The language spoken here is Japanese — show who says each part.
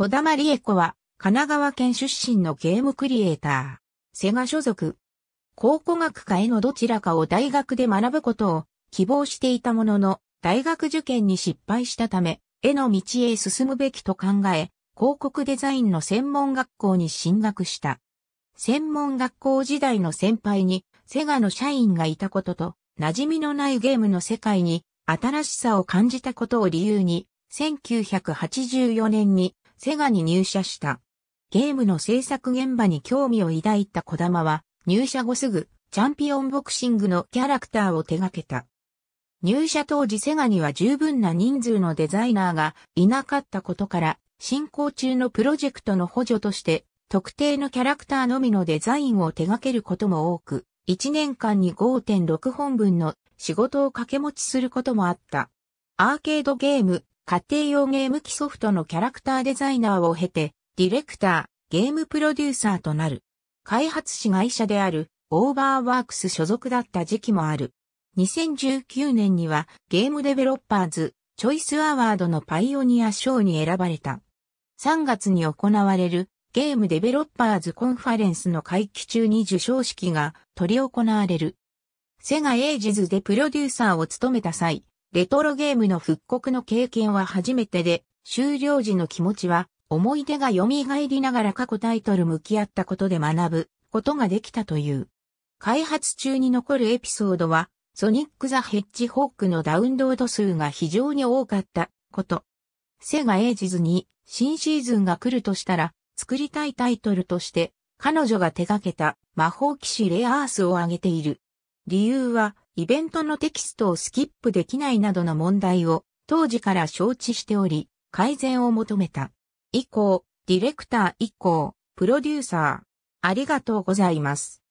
Speaker 1: 小玉理恵子は、神奈川県出身のゲームクリエイター。セガ所属。考古学科へのどちらかを大学で学ぶことを希望していたものの、大学受験に失敗したため、絵の道へ進むべきと考え、広告デザインの専門学校に進学した。専門学校時代の先輩に、セガの社員がいたことと、馴染みのないゲームの世界に、新しさを感じたことを理由に、1984年にセガに入社した。ゲームの制作現場に興味を抱いた小玉は、入社後すぐ、チャンピオンボクシングのキャラクターを手掛けた。入社当時セガには十分な人数のデザイナーがいなかったことから、進行中のプロジェクトの補助として、特定のキャラクターのみのデザインを手掛けることも多く、1年間に5.6本分の仕事を掛け持ちすることもあった。アーケードゲーム、家庭用ゲーム機ソフトのキャラクターデザイナーを経て、ディレクター、ゲームプロデューサーとなる。開発子会社である、オーバーワークス所属だった時期もある。2019年には、ゲームデベロッパーズ、チョイスアワードのパイオニア賞に選ばれた。3月に行われる、ゲームデベロッパーズコンファレンスの会期中に受賞式が取り行われる。セガエイジズでプロデューサーを務めた際、レトロゲームの復刻の経験は初めてで、終了時の気持ちは、思い出が蘇りながら過去タイトル向き合ったことで学ぶことができたという。開発中に残るエピソードは、ソニック・ザ・ヘッジホックのダウンロード数が非常に多かったこと。セガエイジズに新シーズンが来るとしたら、作りたいタイトルとして、彼女が手掛けた魔法騎士レアースを挙げている。理由は、イベントのテキストをスキップできないなどの問題を当時から承知しており、改善を求めた。以降、ディレクター以降、プロデューサー。ありがとうございます。